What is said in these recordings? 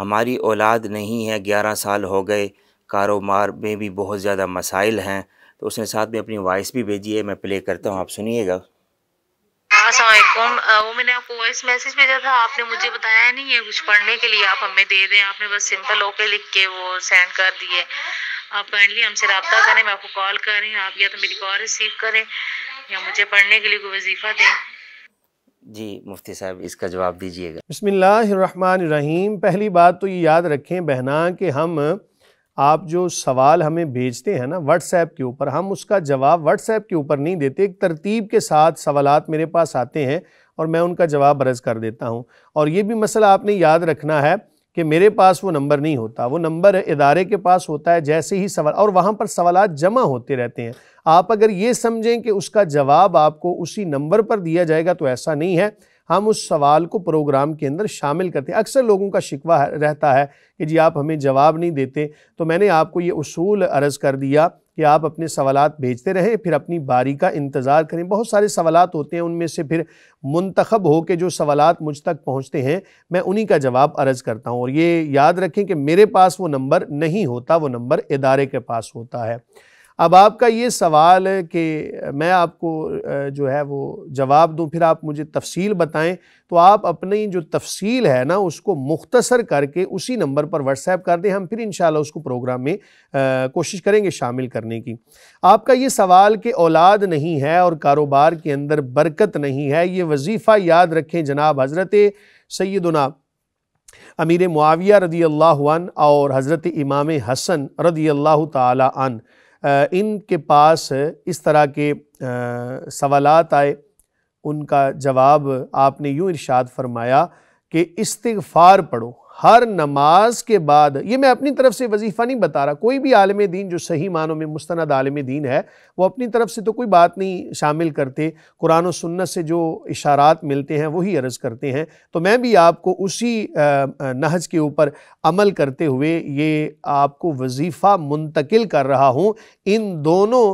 हमारी औलाद नहीं है ग्यारह साल हो गए कारोबार में भी बहुत ज़्यादा मसाइल हैं तो उसने साथ में अपनी वॉइस भी भेजी है मैं प्ले करता हूँ आप सुनिएगा वो मैंने आपको वॉइस मैसेज भेजा था आपने मुझे बताया नहीं है कुछ पढ़ने के लिए आप हमें दे दें आपने बस सिंपल होके लिख के वो सेंड कर दिए आप काइंडली हमसे रबता करें मैं आपको कॉल करें आप या तो मेरी कॉल रिसीव करें या मुझे पढ़ने के लिए कोई वजीफ़ा दें जी मुफ्ती साहब इसका जवाब दीजिएगा बसमिल्लाम पहली बात तो ये याद रखें बहना कि हम आप जो सवाल हमें भेजते हैं ना व्हाट्सएप के ऊपर हम उसका जवाब व्हाट्सएप के ऊपर नहीं देते एक तरतीब के साथ सवाल मेरे पास आते हैं और मैं उनका जवाब अर्ज़ कर देता हूँ और ये भी मसला आपने याद रखना है कि मेरे पास वो नंबर नहीं होता वो नंबर इदारे के पास होता है जैसे ही सवाल और वहाँ पर सवाल जमा होते रहते हैं आप अगर ये समझें कि उसका जवाब आपको उसी नंबर पर दिया जाएगा तो ऐसा नहीं है हम उस सवाल को प्रोग्राम के अंदर शामिल करते हैं अक्सर लोगों का शिकवा रहता है कि जी आप हमें जवाब नहीं देते तो मैंने आपको ये उसूल अर्ज़ कर दिया कि आप अपने सवालत भेजते रहें फिर अपनी बारी का इंतज़ार करें बहुत सारे सवाल होते हैं उनमें से फिर मंतखब हो के जो सवाल मुझ तक पहुँचते हैं मैं उन्हीं का जवाब अर्ज़ करता हूँ और ये याद रखें कि मेरे पास वो नंबर नहीं होता वो नंबर इदारे के पास होता है अब आपका ये सवाल कि मैं आपको जो है वो जवाब दूं फिर आप मुझे तफसील बताएं तो आप अपनी जो तफसील है ना उसको मुख्तसर करके उसी नंबर पर व्हाट्सएप कर दें हम फिर इन उसको प्रोग्राम में आ, कोशिश करेंगे शामिल करने की आपका ये सवाल कि औलाद नहीं है और कारोबार के अंदर बरकत नहीं है ये वजीफ़ा याद रखें जनाब हज़रत सैदना अमीर मुआविया रदी अल्लाह और हज़रत इमाम हसन रदी अल्लाह तन इनके पास इस तरह के सवाल आए उनका जवाब आपने यूँ इरशाद फरमाया कि इस्तफ़ार पढ़ो हर नमाज के बाद ये मैं अपनी तरफ से वजीफ़ा नहीं बता रहा कोई भी आलम दीन जो सही मानों में मुस्ंद आलम दीन है वो अपनी तरफ से तो कोई बात नहीं शामिल करते कुरान और सुन्नत से जो इशारात मिलते हैं वही अर्ज़ करते हैं तो मैं भी आपको उसी नहज के ऊपर अमल करते हुए ये आपको वजीफ़ा मुंतकिल कर रहा हूँ इन दोनों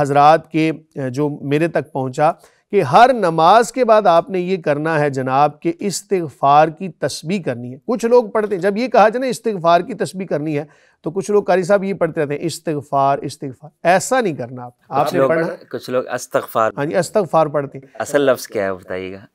हजरात के जो मेरे तक पहुँचा कि हर नमाज के बाद आपने ये करना है जनाब कि इस्तफार की तस्बी करनी है कुछ लोग पढ़ते हैं जब ये कहा जाए ना इस्तफार की तस्बी करनी है तो कुछ लोग कारी साहब ये पढ़ते रहते हैं इस्तफार इस्तफार ऐसा नहीं करना आप आपने पढ़ना कुछ लोग अस्तफार हाँ जी अस्तफार पढ़ते हैं असल लफ्ज़ क्या है बताइएगा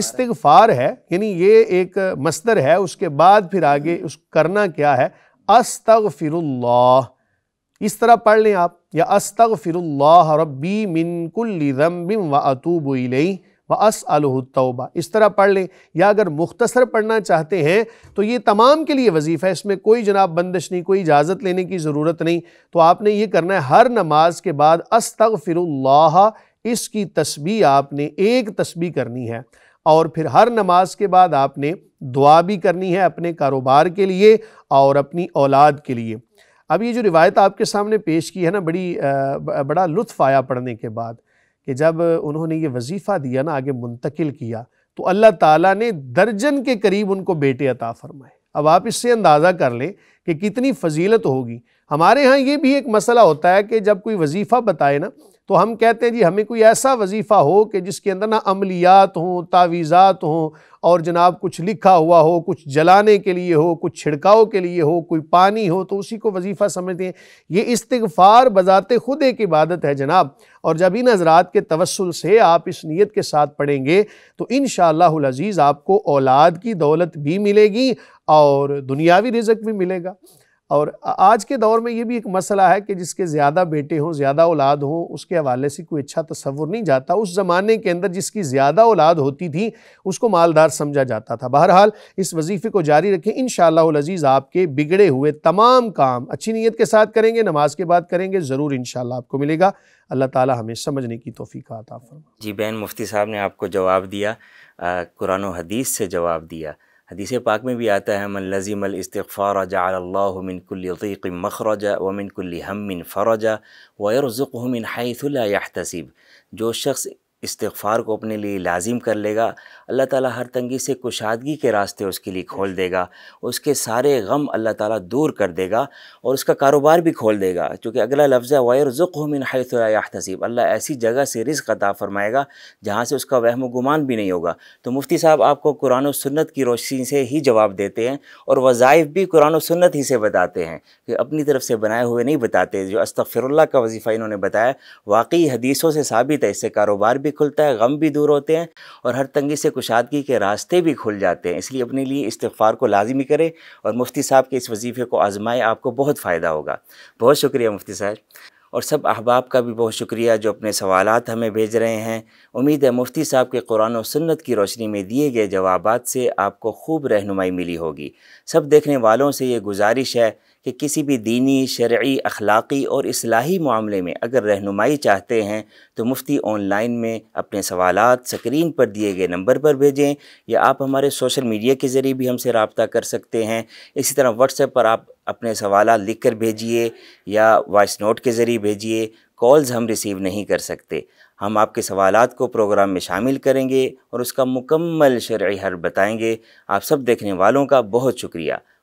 इस्तफार है यानी ये एक मस्तर है उसके बाद फिर आगे उस करना क्या है अस्तफ़िर इस तरह पढ़ लें आप या अस्तग फिर रबी मिनकुल्लम्बिम व अतूब व अस अलतौबा इस तरह पढ़ लें या अगर मुख्तसर पढ़ना चाहते हैं तो ये तमाम के लिए वजीफ़ है इसमें कोई जनाब बंदिश नहीं कोई इजाज़त लेने की ज़रूरत नहीं तो आपने ये करना है हर नमाज के बाद अस्तग फिर इसकी तस्बी आपने एक तस्बी करनी है और फिर हर नमाज के बाद आपने दुआ भी करनी है अपने कारोबार के लिए और अपनी औलाद के लिए अब ये जो रिवायत आपके सामने पेश की है ना बड़ी आ, बड़ा लुत्फ आया पढ़ने के बाद कि जब उन्होंने ये वजीफ़ा दिया ना आगे मुंतकिल किया तो अल्लाह ताला ने दर्जन के करीब उनको बेटे अता फरमाए अब आप इससे अंदाज़ा कर लें कि कितनी फजीलत होगी हमारे यहाँ ये भी एक मसला होता है कि जब कोई वजीफ़ा बताए ना तो हम कहते हैं जी हमें कोई ऐसा वजीफ़ा हो कि जिसके अंदर ना अमलियात हों तावीज़ात हों और जनाब कुछ लिखा हुआ हो कुछ जलाने के लिए हो कुछ छिड़काव के लिए हो कोई पानी हो तो उसी को वजीफ़ा समझते हैं ये इस्तफ़ार बज़ात ख़ुद एक इबादत है जनाब और जब इन हजरात के तवसल से आप इस नीयत के साथ पढ़ेंगे तो इन शज़ीज़ आपको औलाद की दौलत भी मिलेगी और दुनियावी रिजक भी मिलेगा और आज के दौर में ये भी एक मसला है कि जिसके ज़्यादा बेटे हों ज़्यादा औलाद हों उसके हवाले से कोई अच्छा तस्वुर नहीं जाता उस ज़माने के अंदर जिसकी ज़्यादा औलाद होती थी उसको मालदार समझा जाता था बहरहाल इस वजीफ़े को जारी रखें इन शज़ीज़ आपके बिगड़े हुए तमाम काम अच्छी नीयत के साथ करेंगे नमाज के बाद करेंगे ज़रूर इन आपको मिलेगा अल्लाह ताली हमें समझने की तोफ़ी का आता जी बैन मुफ्ती साहब ने आपको जवाब दिया कुरान हदीस से जवाब दिया حدیث پاک میں بھی آتا ہے من لزم الاستغفار جعل الله من كل ضيق مخرجا ومن كل هم فرجا ويرزقه من حيث لا يحتسب جو شخص इस्तफ़ार को अपने लिए लाजिम कर लेगा अल्लाह ताला हर तंगी से कुशादगी के रास्ते उसके लिए खोल देगा उसके सारे गम अल्लाह ताला दूर कर देगा और उसका कारोबार भी खोल देगा क्योंकि अगला लफ्ज़ है वायर ज़ुक़मिन हतसीब अल्लाह ऐसी जगह से रिज़ अता फ़रमाएगा जहाँ से उसका वहम गुमान भी नहीं होगा तो मुफ्ती साहब आपको कुरान और की रोशनी से ही जवाब देते हैं और वज़ाइफ भी कुरान सन्नत ही से बताते हैं कि अपनी तरफ से बनाए हुए नहीं बताते जो अस्तफ़िरल्ला का वजीफ़ा इन्होंने बताया वाकई हदीसों से साबित है इससे कारोबार भी भी खुलता है गम भी दूर होते हैं और हर तंगी से कुशादगी के रास्ते भी खुल जाते हैं इसलिए अपने लिए इस्तफ़ार को लाजमी करें और मुफ्ती साहब के इस वजीफ़े को आजमाएँ आपको बहुत फ़ायदा होगा बहुत शुक्रिया मुफ्ती साहब और सब अहबाब का भी बहुत शुक्रिया जो अपने सवाल हमें भेज रहे हैं उम्मीद है मुफ्ती साहब के कुरान और सुन्नत की रोशनी में दिए गए जवाब से आपको खूब रहनुमाई मिली होगी सब देखने वालों से ये गुजारिश है कि किसी भी दीनी शर्य अखलाक़ी और असलाही मामले में अगर रहनुमाई चाहते हैं तो मुफ्ती ऑनलाइन में अपने सवाल स्क्रीन पर दिए गए नंबर पर भेजें या आप हमारे सोशल मीडिया के ज़रिए भी हमसे रबता कर सकते हैं इसी तरह व्हाट्सएप पर आप अपने सवाल लिख कर भेजिए या वॉइस नोट के ज़रिए भेजिए कॉल्स हम रिसीव नहीं कर सकते हम आपके सवाल को प्रोग्राम में शामिल करेंगे और उसका मुकम्मल शर्य हर बताएँगे आप सब देखने वालों का बहुत शुक्रिया